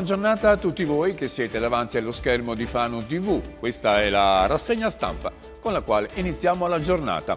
Buona giornata a tutti voi che siete davanti allo schermo di Fano TV. Questa è la rassegna stampa con la quale iniziamo la giornata.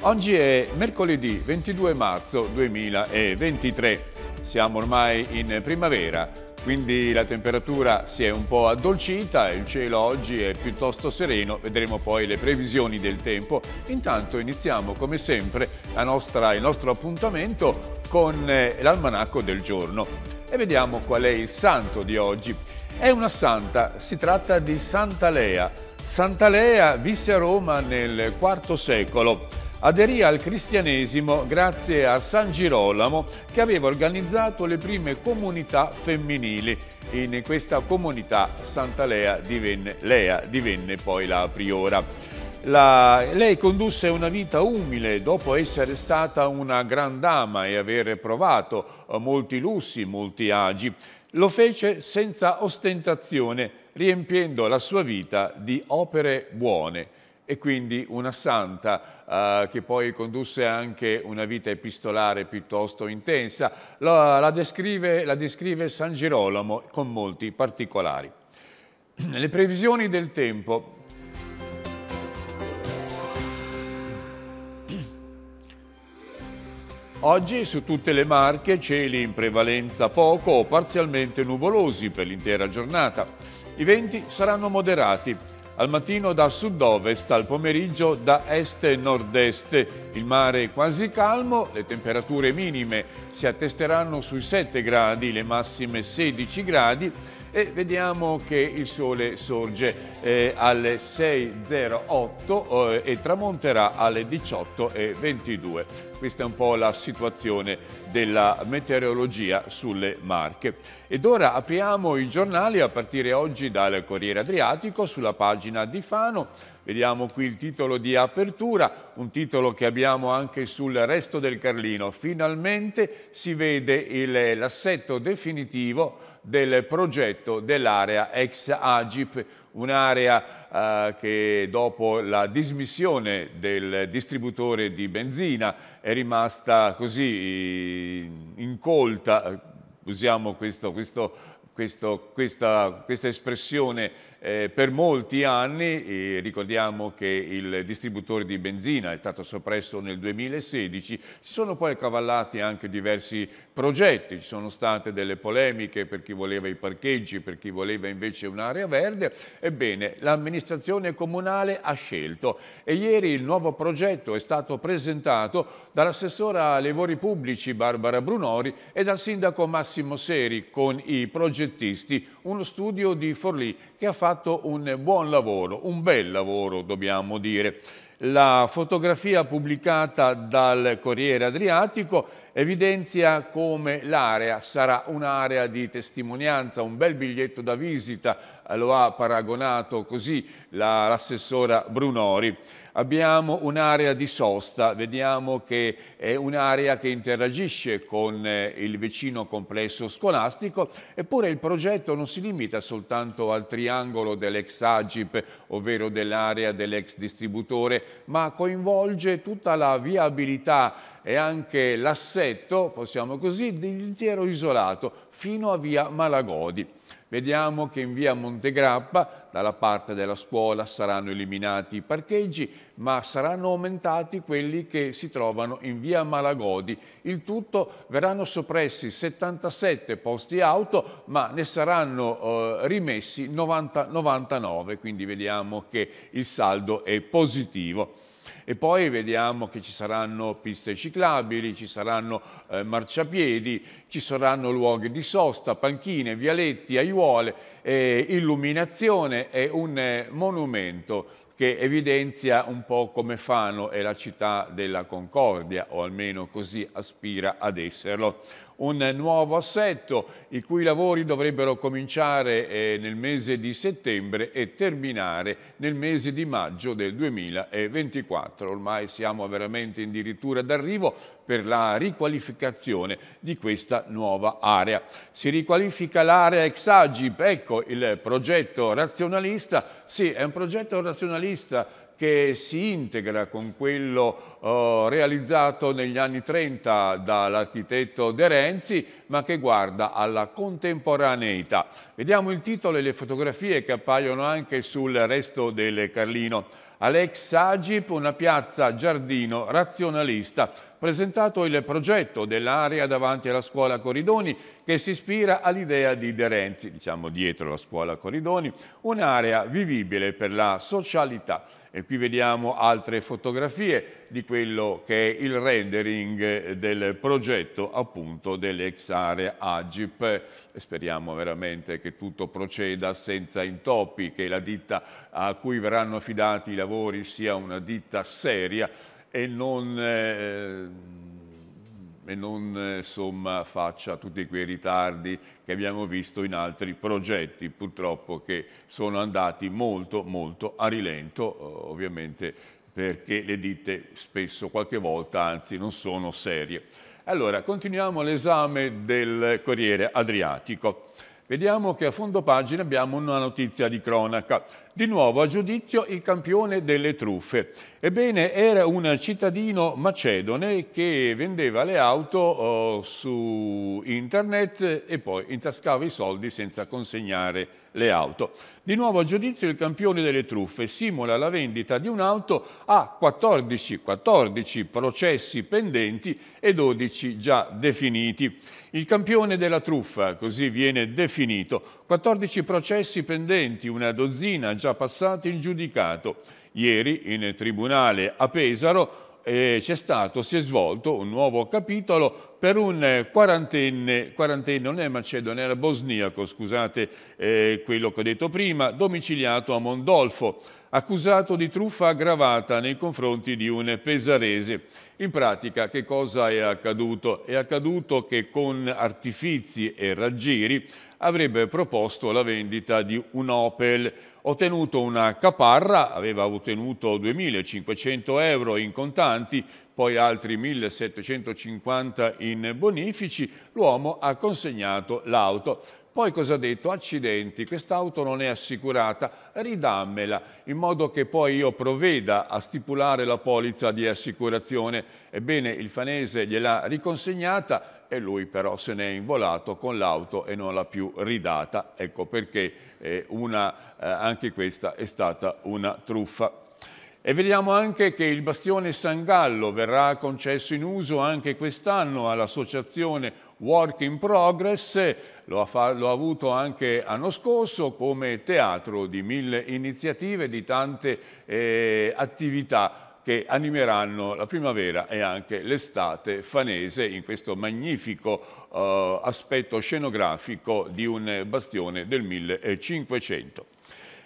Oggi è mercoledì 22 marzo 2023. Siamo ormai in primavera, quindi la temperatura si è un po' addolcita, il cielo oggi è piuttosto sereno, vedremo poi le previsioni del tempo. Intanto iniziamo come sempre nostra, il nostro appuntamento con eh, l'almanacco del giorno e vediamo qual è il santo di oggi. È una santa, si tratta di Santa Lea. Santa Lea visse a Roma nel IV secolo. Aderì al cristianesimo grazie a San Girolamo che aveva organizzato le prime comunità femminili. In questa comunità Santa Lea divenne, Lea divenne poi la priora. La... Lei condusse una vita umile dopo essere stata una gran dama e aver provato eh, molti lussi, molti agi. Lo fece senza ostentazione, riempiendo la sua vita di opere buone e quindi una santa eh, che poi condusse anche una vita epistolare piuttosto intensa. La, la, descrive, la descrive San Girolamo con molti particolari. Le previsioni del tempo Oggi su tutte le Marche cieli in prevalenza poco o parzialmente nuvolosi per l'intera giornata. I venti saranno moderati, al mattino da sud-ovest, al pomeriggio da est e nord-est. Il mare è quasi calmo, le temperature minime si attesteranno sui 7 gradi, le massime 16 gradi e vediamo che il sole sorge eh, alle 6.08 eh, e tramonterà alle 18.22. Questa è un po' la situazione della meteorologia sulle Marche. Ed ora apriamo i giornali a partire oggi dal Corriere Adriatico sulla pagina di Fano Vediamo qui il titolo di apertura, un titolo che abbiamo anche sul resto del Carlino. Finalmente si vede l'assetto definitivo del progetto dell'area ex Agip, un'area eh, che dopo la dismissione del distributore di benzina è rimasta così eh, incolta, usiamo questo, questo, questo, questa, questa espressione eh, per molti anni, eh, ricordiamo che il distributore di benzina è stato soppresso nel 2016, si sono poi accavallati anche diversi progetti, ci sono state delle polemiche per chi voleva i parcheggi, per chi voleva invece un'area verde, ebbene l'amministrazione comunale ha scelto e ieri il nuovo progetto è stato presentato dall'assessora ai lavori pubblici Barbara Brunori e dal sindaco Massimo Seri con i progettisti, uno studio di Forlì che ha fatto fatto un buon lavoro, un bel lavoro dobbiamo dire. La fotografia pubblicata dal Corriere Adriatico evidenzia come l'area sarà un'area di testimonianza, un bel biglietto da visita, lo ha paragonato così l'assessora Brunori. Abbiamo un'area di sosta, vediamo che è un'area che interagisce con eh, il vicino complesso scolastico, eppure il progetto non si limita soltanto al triangolo dell'ex Agip, ovvero dell'area dell'ex distributore ma coinvolge tutta la viabilità e anche l'assetto, possiamo così, dell'intero isolato fino a via Malagodi. Vediamo che in via Montegrappa, dalla parte della scuola, saranno eliminati i parcheggi, ma saranno aumentati quelli che si trovano in via Malagodi. Il tutto verranno soppressi 77 posti auto, ma ne saranno eh, rimessi 90, 99, quindi vediamo che il saldo è positivo e poi vediamo che ci saranno piste ciclabili, ci saranno eh, marciapiedi, ci saranno luoghi di sosta, panchine, vialetti, aiuole, eh, illuminazione e un monumento che evidenzia un po' come Fano è la città della Concordia, o almeno così aspira ad esserlo un nuovo assetto i cui lavori dovrebbero cominciare eh, nel mese di settembre e terminare nel mese di maggio del 2024. Ormai siamo veramente addirittura d'arrivo per la riqualificazione di questa nuova area. Si riqualifica l'area ex Agip, ecco il progetto razionalista, sì è un progetto razionalista che si integra con quello eh, realizzato negli anni 30 dall'architetto De Renzi, ma che guarda alla contemporaneità. Vediamo il titolo e le fotografie che appaiono anche sul resto del Carlino. Alex Agip, una piazza giardino razionalista presentato il progetto dell'area davanti alla scuola Corridoni che si ispira all'idea di De Renzi, diciamo dietro la scuola Corridoni, un'area vivibile per la socialità. E qui vediamo altre fotografie di quello che è il rendering eh, del progetto appunto dell'ex area Agip. Speriamo veramente che tutto proceda senza intoppi, che la ditta a cui verranno affidati i lavori sia una ditta seria e non, eh, e non insomma, faccia tutti quei ritardi che abbiamo visto in altri progetti, purtroppo che sono andati molto, molto a rilento, eh, ovviamente perché le ditte spesso, qualche volta, anzi, non sono serie. Allora, continuiamo l'esame del Corriere Adriatico. Vediamo che a fondo pagina abbiamo una notizia di cronaca di nuovo a giudizio il campione delle truffe. Ebbene, era un cittadino macedone che vendeva le auto oh, su internet e poi intascava i soldi senza consegnare le auto. Di nuovo a giudizio il campione delle truffe simula la vendita di un'auto a 14, 14 processi pendenti e 12 già definiti. Il campione della truffa, così viene definito, 14 processi pendenti, una dozzina già già passato in giudicato. Ieri in tribunale a Pesaro eh, c'è stato, si è svolto un nuovo capitolo per un eh, quarantenne, quarantenne non è macedone, era bosniaco, scusate eh, quello che ho detto prima, domiciliato a Mondolfo, accusato di truffa aggravata nei confronti di un pesarese. In pratica che cosa è accaduto? È accaduto che con artifizi e raggiri avrebbe proposto la vendita di un Opel, ottenuto una caparra, aveva ottenuto 2.500 euro in contanti, poi altri 1.750 in bonifici, l'uomo ha consegnato l'auto. Poi cosa ha detto? Accidenti, quest'auto non è assicurata, ridammela, in modo che poi io provveda a stipulare la polizza di assicurazione. Ebbene, il fanese gliel'ha riconsegnata, e lui però se ne è involato con l'auto e non l'ha più ridata. Ecco perché eh, una, eh, anche questa è stata una truffa. E vediamo anche che il bastione San Gallo verrà concesso in uso anche quest'anno all'associazione Work in Progress, lo ha, lo ha, avuto anche l'anno scorso come teatro di mille iniziative, di tante eh, attività che animeranno la primavera e anche l'estate fanese in questo magnifico eh, aspetto scenografico di un bastione del 1500.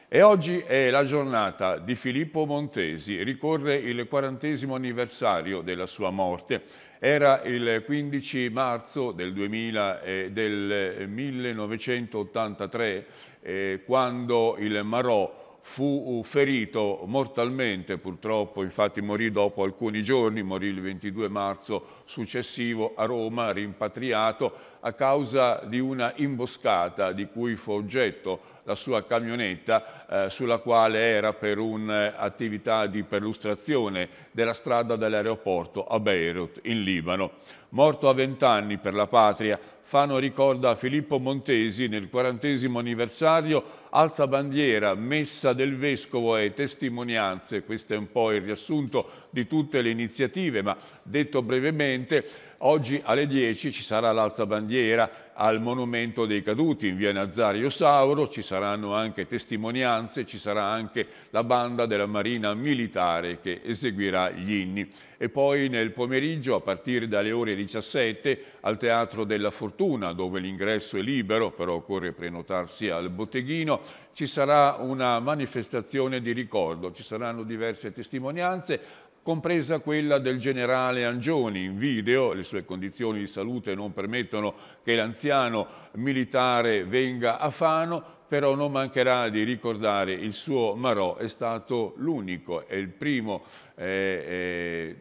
E oggi è la giornata di Filippo Montesi, ricorre il quarantesimo anniversario della sua morte. Era il 15 marzo del, 2000, eh, del 1983 eh, quando il Marò fu uh, ferito mortalmente purtroppo, infatti morì dopo alcuni giorni, morì il 22 marzo successivo a Roma, rimpatriato, a causa di una imboscata di cui fu oggetto la sua camionetta eh, sulla quale era per un'attività di perlustrazione della strada dell'aeroporto a Beirut in Libano. Morto a vent'anni per la patria, Fano ricorda Filippo Montesi nel quarantesimo anniversario, alza bandiera, messa del vescovo e testimonianze, questo è un po' il riassunto di tutte le iniziative, ma detto brevemente, oggi alle 10 ci sarà l'alzabandiera al Monumento dei Caduti in via Nazario Sauro, ci saranno anche testimonianze, ci sarà anche la banda della Marina Militare che eseguirà gli inni. E poi nel pomeriggio, a partire dalle ore 17, al Teatro della Fortuna, dove l'ingresso è libero, però occorre prenotarsi al botteghino, ci sarà una manifestazione di ricordo, ci saranno diverse testimonianze, compresa quella del generale Angioni. In video le sue condizioni di salute non permettono che l'anziano militare venga a Fano, però non mancherà di ricordare il suo Marò è stato l'unico e il primo eh, eh,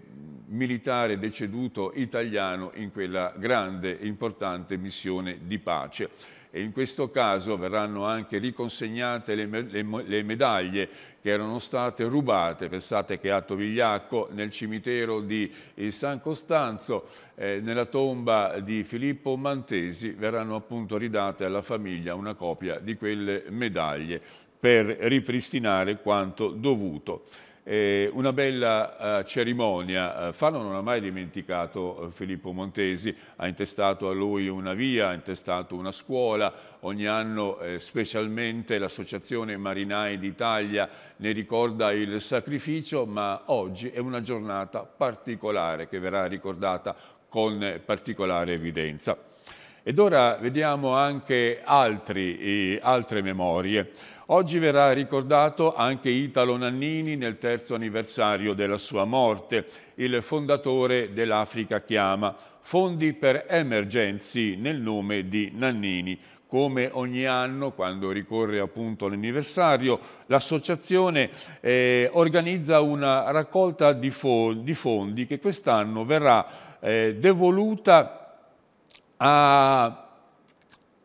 militare deceduto italiano in quella grande e importante missione di pace e in questo caso verranno anche riconsegnate le, le, le medaglie che erano state rubate, pensate che a Tovigliacco nel cimitero di eh, San Costanzo, eh, nella tomba di Filippo Mantesi, verranno appunto ridate alla famiglia una copia di quelle medaglie per ripristinare quanto dovuto. Eh, una bella eh, cerimonia. Eh, Fano non ha mai dimenticato eh, Filippo Montesi, ha intestato a lui una via, ha intestato una scuola, ogni anno eh, specialmente l'Associazione Marinai d'Italia ne ricorda il sacrificio, ma oggi è una giornata particolare che verrà ricordata con particolare evidenza. Ed ora vediamo anche altri, altre memorie. Oggi verrà ricordato anche Italo Nannini nel terzo anniversario della sua morte, il fondatore dell'Africa Chiama, fondi per Emergenzi nel nome di Nannini. Come ogni anno, quando ricorre appunto l'anniversario, l'associazione eh, organizza una raccolta di, fo di fondi che quest'anno verrà eh, devoluta a,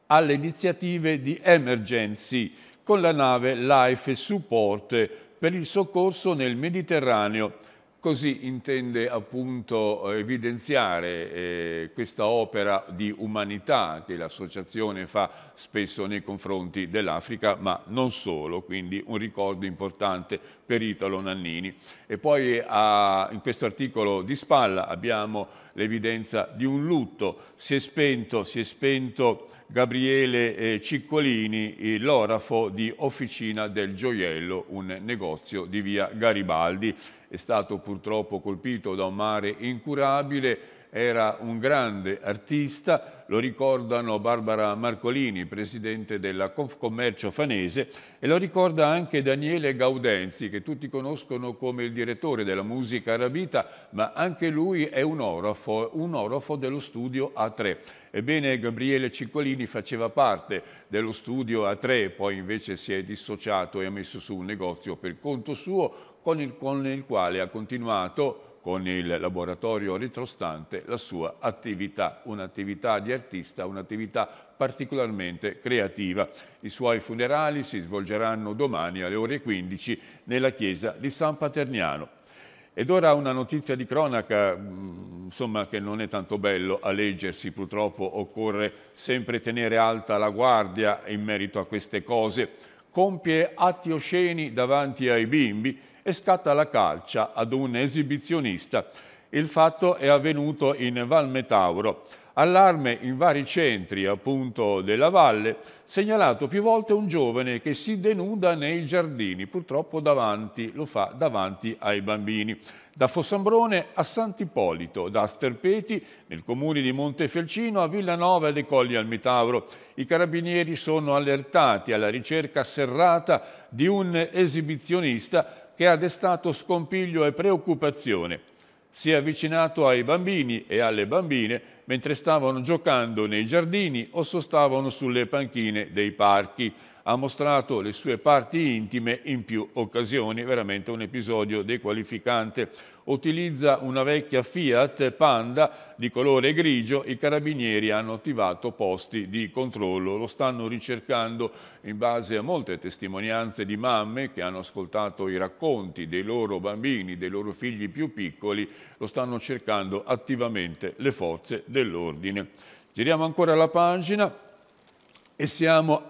alle iniziative di emergency con la nave Life Support per il soccorso nel Mediterraneo Così intende appunto eh, evidenziare eh, questa opera di umanità che l'associazione fa spesso nei confronti dell'Africa, ma non solo, quindi un ricordo importante per Italo Nannini. E poi a, in questo articolo di spalla abbiamo l'evidenza di un lutto, si è spento, si è spento Gabriele eh, Ciccolini, eh, l'orafo di Officina del Gioiello, un negozio di via Garibaldi. È stato purtroppo colpito da un mare incurabile, era un grande artista, lo ricordano Barbara Marcolini, presidente della Confcommercio Fanese, e lo ricorda anche Daniele Gaudenzi, che tutti conoscono come il direttore della musica arabita, ma anche lui è un orafo, un orofo dello studio A3. Ebbene, Gabriele Ciccolini faceva parte dello studio A3, poi invece si è dissociato e ha messo su un negozio per conto suo, con il, con il quale ha continuato con il laboratorio retrostante la sua attività, un'attività di artista, un'attività particolarmente creativa. I suoi funerali si svolgeranno domani alle ore 15 nella chiesa di San Paterniano. Ed ora una notizia di cronaca, mm, insomma, che non è tanto bello a leggersi, purtroppo occorre sempre tenere alta la guardia in merito a queste cose. Compie atti osceni davanti ai bimbi e scatta la calcia ad un esibizionista. Il fatto è avvenuto in Valmetauro allarme in vari centri appunto della valle, segnalato più volte un giovane che si denuda nei giardini, purtroppo davanti, lo fa davanti ai bambini. Da Fossambrone a Sant'Ippolito, da Sterpeti nel comune di Montefelcino a Villanova e dei Colli al Mitauro. I carabinieri sono allertati alla ricerca serrata di un esibizionista che ha destato scompiglio e preoccupazione si è avvicinato ai bambini e alle bambine mentre stavano giocando nei giardini o sostavano sulle panchine dei parchi ha mostrato le sue parti intime in più occasioni, veramente un episodio dequalificante. Utilizza una vecchia Fiat Panda di colore grigio, i carabinieri hanno attivato posti di controllo, lo stanno ricercando in base a molte testimonianze di mamme che hanno ascoltato i racconti dei loro bambini, dei loro figli più piccoli, lo stanno cercando attivamente le forze dell'ordine. Giriamo ancora la pagina e siamo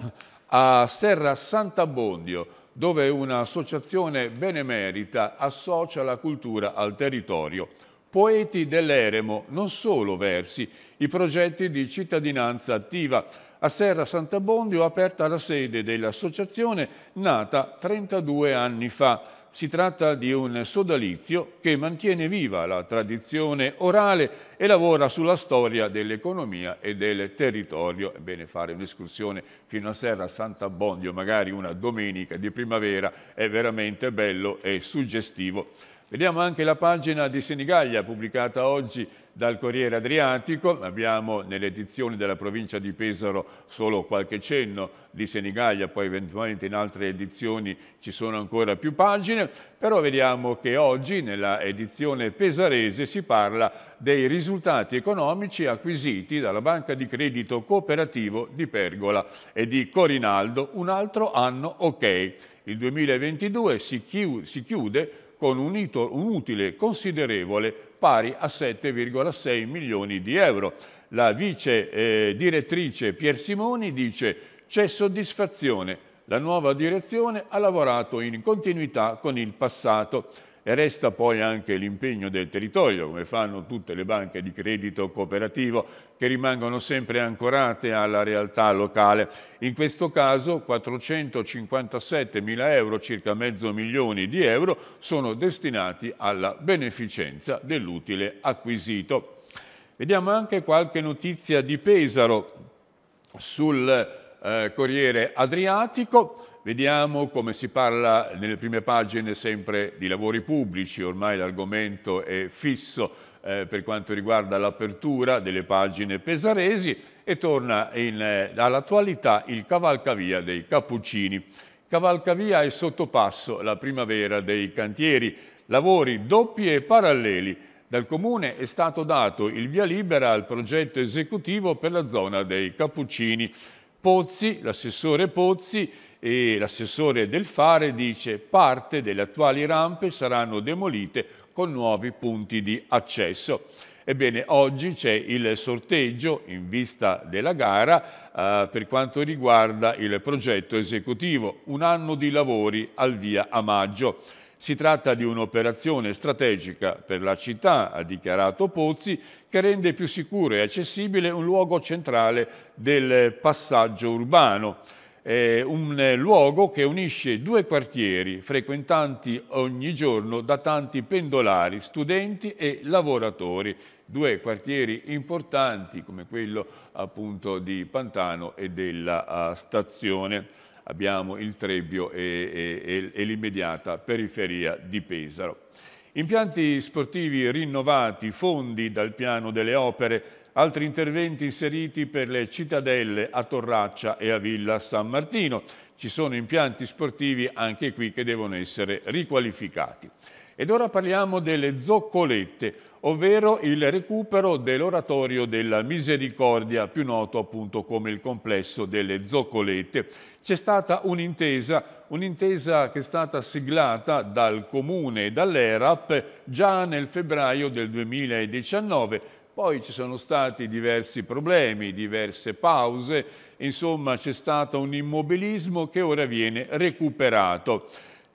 a Serra Sant'Abbondio, dove un'associazione benemerita associa la cultura al territorio. Poeti dell'Eremo, non solo versi, i progetti di cittadinanza attiva. A Serra Sant'Abbondio è aperta la sede dell'associazione nata 32 anni fa. Si tratta di un sodalizio che mantiene viva la tradizione orale e lavora sulla storia dell'economia e del territorio. È bene fare un'escursione fino a Serra Sant'Abbondio, magari una domenica di primavera, è veramente bello e suggestivo. Vediamo anche la pagina di Senigallia pubblicata oggi dal Corriere Adriatico, abbiamo nelle edizioni della provincia di Pesaro solo qualche cenno di Senigallia, poi eventualmente in altre edizioni ci sono ancora più pagine, però vediamo che oggi nella edizione pesarese si parla dei risultati economici acquisiti dalla banca di credito cooperativo di Pergola e di Corinaldo, un altro anno ok. Il 2022 si chiude con un, utile considerevole pari a 7,6 milioni di euro. La vice eh, direttrice Pier Simoni dice c'è soddisfazione, la nuova direzione ha lavorato in continuità con il passato. E resta poi anche l'impegno del territorio, come fanno tutte le banche di credito cooperativo, che rimangono sempre ancorate alla realtà locale. In questo caso 457 mila euro, circa mezzo milione di euro, sono destinati alla beneficenza dell'utile acquisito. Vediamo anche qualche notizia di Pesaro sul eh, Corriere Adriatico Vediamo come si parla nelle prime pagine sempre di lavori pubblici, ormai l'argomento è fisso eh, per quanto riguarda l'apertura delle pagine pesaresi e torna in, eh, all'attualità il cavalcavia dei Cappuccini. Cavalcavia è sottopasso la primavera dei cantieri, lavori doppi e paralleli. Dal Comune è stato dato il via libera al progetto esecutivo per la zona dei Cappuccini. Pozzi, l'assessore Pozzi, e l'assessore del fare dice parte delle attuali rampe saranno demolite con nuovi punti di accesso. Ebbene, oggi c'è il sorteggio in vista della gara eh, per quanto riguarda il progetto esecutivo, un anno di lavori al via a maggio. Si tratta di un'operazione strategica per la città, ha dichiarato Pozzi, che rende più sicuro e accessibile un luogo centrale del passaggio urbano eh, un luogo che unisce due quartieri frequentanti ogni giorno da tanti pendolari, studenti e lavoratori, due quartieri importanti come quello appunto di Pantano e della uh, stazione. Abbiamo il Trebbio e, e, e l'immediata periferia di Pesaro. Impianti sportivi rinnovati, fondi dal piano delle opere, altri interventi inseriti per le cittadelle a Torraccia e a Villa San Martino. Ci sono impianti sportivi anche qui che devono essere riqualificati. Ed ora parliamo delle zoccolette, ovvero il recupero dell'oratorio della misericordia, più noto appunto come il complesso delle zoccolette. C'è stata un'intesa, un'intesa che è stata siglata dal Comune e dall'ERAP già nel febbraio del 2019 poi ci sono stati diversi problemi, diverse pause, insomma c'è stato un immobilismo che ora viene recuperato.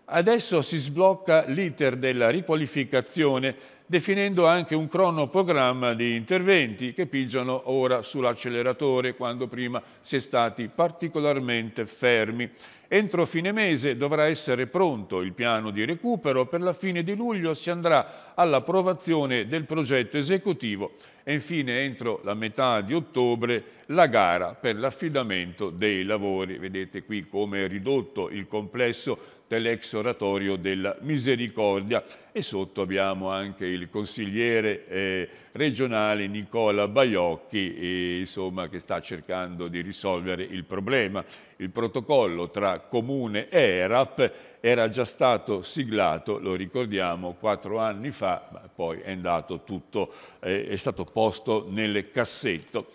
Adesso si sblocca l'iter della riqualificazione definendo anche un cronoprogramma di interventi che pigiano ora sull'acceleratore quando prima si è stati particolarmente fermi. Entro fine mese dovrà essere pronto il piano di recupero, per la fine di luglio si andrà all'approvazione del progetto esecutivo e infine entro la metà di ottobre la gara per l'affidamento dei lavori. Vedete qui come è ridotto il complesso dell'ex oratorio della Misericordia e sotto abbiamo anche il consigliere eh, regionale Nicola Baiocchi eh, insomma, che sta cercando di risolvere il problema. Il protocollo tra Comune ERAP era già stato siglato, lo ricordiamo, quattro anni fa, ma poi è andato tutto, eh, è stato posto nel cassetto.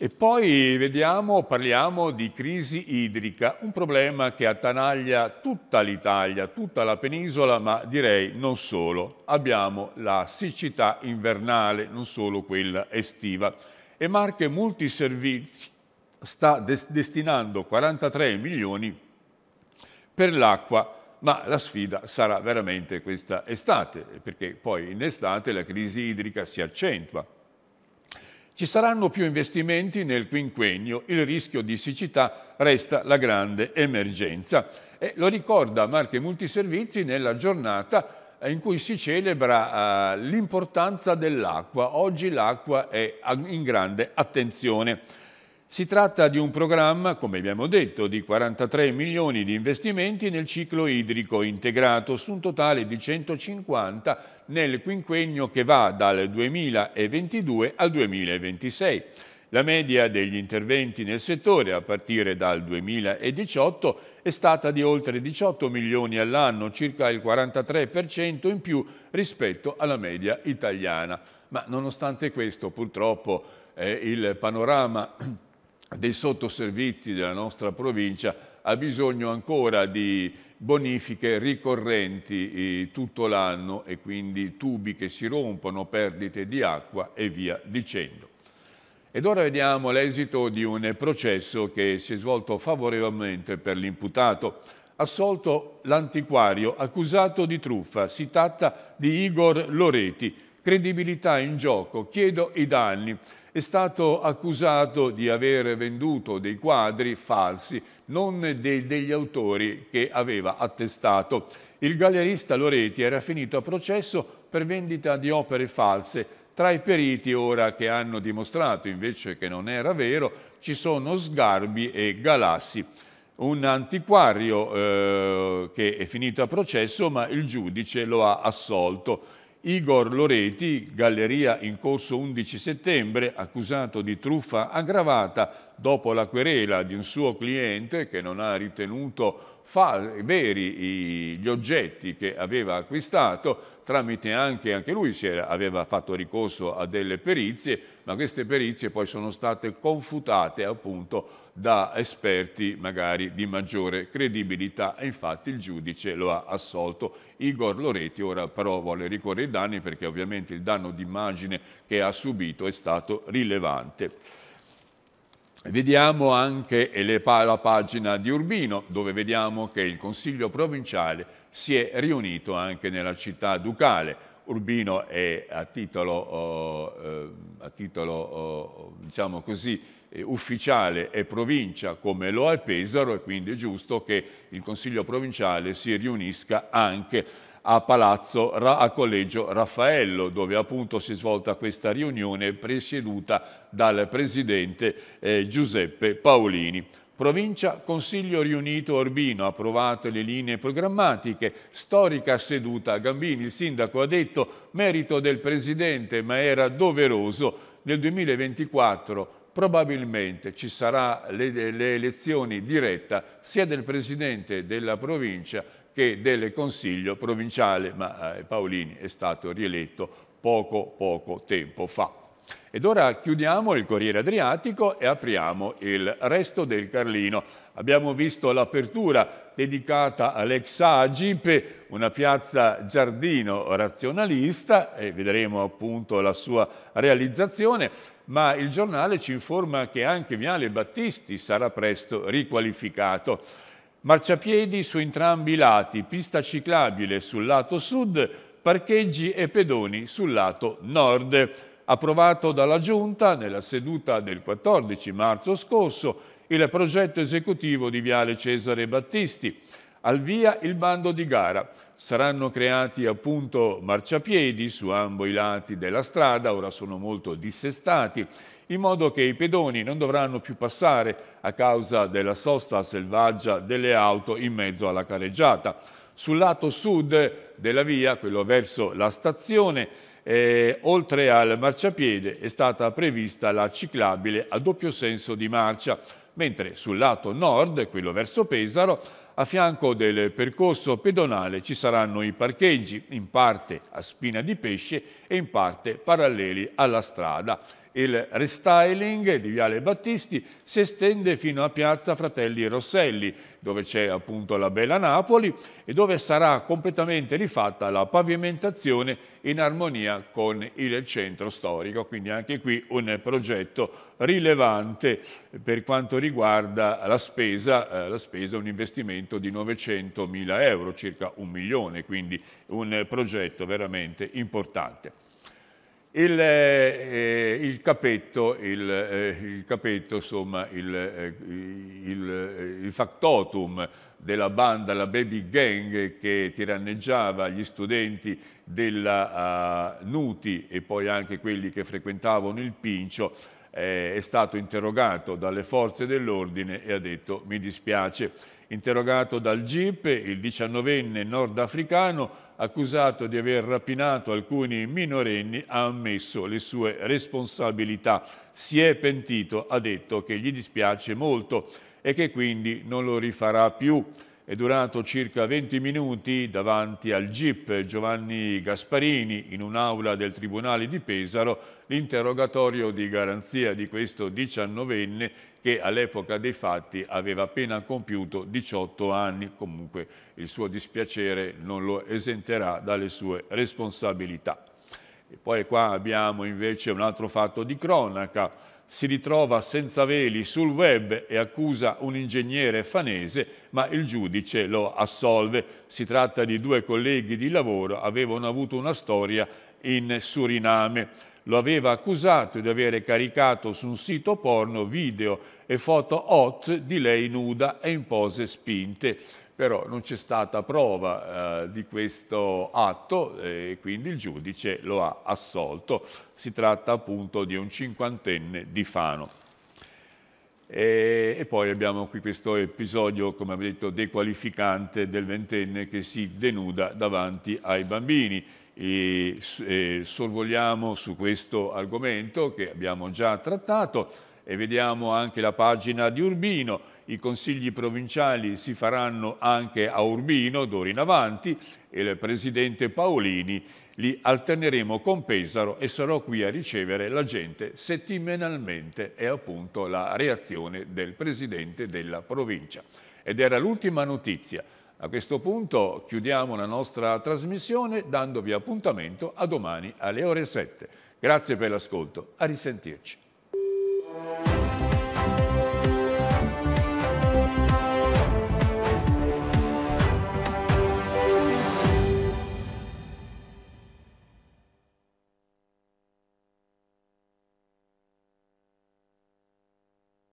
E poi vediamo, parliamo di crisi idrica, un problema che attanaglia tutta l'Italia, tutta la penisola, ma direi non solo. Abbiamo la siccità invernale, non solo quella estiva, e marche multiservizi sta des- destinando 43 milioni per l'acqua, ma la sfida sarà veramente questa estate, perché poi in estate la crisi idrica si accentua. Ci saranno più investimenti nel quinquennio, il rischio di siccità resta la grande emergenza. E lo ricorda Marche Multiservizi nella giornata in cui si celebra uh, l'importanza dell'acqua. Oggi l'acqua è in grande attenzione. Si tratta di un programma, come abbiamo detto, di 43 milioni di investimenti nel ciclo idrico integrato, su un totale di 150 nel quinquennio che va dal 2022 al 2026. La media degli interventi nel settore a partire dal 2018 è stata di oltre 18 milioni all'anno, circa il 43% in più rispetto alla media italiana. Ma nonostante questo, purtroppo, eh, il panorama dei sottoservizi della nostra provincia ha bisogno ancora di bonifiche ricorrenti eh, tutto l'anno e quindi tubi che si rompono, perdite di acqua e via dicendo. Ed ora vediamo l'esito di un processo che si è svolto favorevolmente per l'imputato. Assolto l'antiquario, accusato di truffa, si tratta di Igor Loreti. Credibilità in gioco, chiedo i danni è stato accusato di aver venduto dei quadri falsi, non dei, degli autori che aveva attestato. Il gallerista Loreti era finito a processo per vendita di opere false. Tra i periti, ora che hanno dimostrato invece che non era vero, ci sono Sgarbi e Galassi un antiquario eh, che è finito a processo ma il giudice lo ha assolto. Igor Loreti, galleria in corso 11 settembre, accusato di truffa aggravata dopo la querela di un suo cliente che non ha ritenuto veri gli oggetti che aveva acquistato, tramite anche, anche lui era, aveva fatto ricorso a delle perizie, ma queste perizie poi sono state confutate appunto da esperti magari di maggiore credibilità e infatti il giudice lo ha assolto. Igor Loreti, ora però vuole ricorrere ai danni perché ovviamente il danno d'immagine che ha subito è stato rilevante. Vediamo anche la pagina di Urbino, dove vediamo che il Consiglio provinciale si è riunito anche nella città ducale. Urbino è a titolo, oh, eh, a titolo eh, diciamo così, eh, ufficiale e provincia come lo è Pesaro e quindi è giusto che il Consiglio provinciale si riunisca anche a Palazzo, a Collegio Raffaello, dove appunto si è svolta questa riunione presieduta dal presidente eh, Giuseppe Paolini. Provincia, Consiglio riunito Orbino, approvato le linee programmatiche, storica seduta Gambini, il sindaco ha detto merito del presidente ma era doveroso, nel 2024 probabilmente ci saranno le, le elezioni dirette sia del presidente della provincia che del Consiglio provinciale, ma eh, Paolini è stato rieletto poco poco tempo fa. Ed ora chiudiamo il Corriere Adriatico e apriamo il resto del Carlino. Abbiamo visto l'apertura dedicata all'ex Agipe, una piazza giardino razionalista, e vedremo appunto la sua realizzazione, ma il giornale ci informa che anche Viale Battisti sarà presto riqualificato marciapiedi su entrambi i lati, pista ciclabile sul lato sud, parcheggi e pedoni sul lato nord. Approvato dalla Giunta nella seduta del 14 marzo scorso il progetto esecutivo di Viale Cesare Battisti. Al via il bando di gara. Saranno creati appunto marciapiedi su ambo i lati della strada, ora sono molto dissestati, in modo che i pedoni non dovranno più passare a causa della sosta selvaggia delle auto in mezzo alla careggiata. Sul lato sud della via, quello verso la stazione, eh, oltre al marciapiede è stata prevista la ciclabile a doppio senso di marcia, mentre sul lato nord, quello verso Pesaro, a fianco del percorso pedonale ci saranno i parcheggi, in parte a spina di pesce e in parte paralleli alla strada. Il restyling di Viale Battisti si estende fino a Piazza Fratelli Rosselli, dove c'è appunto la Bella Napoli e dove sarà completamente rifatta la pavimentazione in armonia con il centro storico. Quindi anche qui un progetto rilevante per quanto riguarda la spesa, eh, la spesa è un investimento di 900 mila euro, circa un milione, quindi un progetto veramente importante il, eh, eh, il, capetto, il, eh, il capetto, insomma, eh, eh, il, factotum della banda, la baby gang, che tiranneggiava gli studenti della uh, Nuti e poi anche quelli che frequentavano il Pincio, è stato interrogato dalle forze dell'ordine e ha detto mi dispiace. Interrogato dal GIP, il 19enne nordafricano accusato di aver rapinato alcuni minorenni, ha ammesso le sue responsabilità. Si è pentito, ha detto che gli dispiace molto e che quindi non lo rifarà più è durato circa 20 minuti davanti al GIP Giovanni Gasparini in un'aula del Tribunale di Pesaro l'interrogatorio di garanzia di questo diciannovenne che all'epoca dei fatti aveva appena compiuto 18 anni. Comunque il suo dispiacere non lo esenterà dalle sue responsabilità. E poi qua abbiamo invece un altro fatto di cronaca si ritrova senza veli sul web e accusa un ingegnere fanese, ma il giudice lo assolve. Si tratta di due colleghi di lavoro, avevano avuto una storia in Suriname. Lo aveva accusato di avere caricato su un sito porno video e foto hot di lei nuda e in pose spinte però non c'è stata prova eh, di questo atto e quindi il giudice lo ha assolto. Si tratta appunto di un cinquantenne di Fano. E, e poi abbiamo qui questo episodio, come abbiamo detto, dequalificante del ventenne che si denuda davanti ai bambini. E, e sorvoliamo su questo argomento che abbiamo già trattato e vediamo anche la pagina di Urbino, i consigli provinciali si faranno anche a Urbino d'ora in avanti e il presidente Paolini li alterneremo con Pesaro e sarò qui a ricevere la gente settimanalmente è appunto la reazione del presidente della provincia. Ed era l'ultima notizia. A questo punto chiudiamo la nostra trasmissione dandovi appuntamento a domani alle ore 7. Grazie per l'ascolto, a risentirci.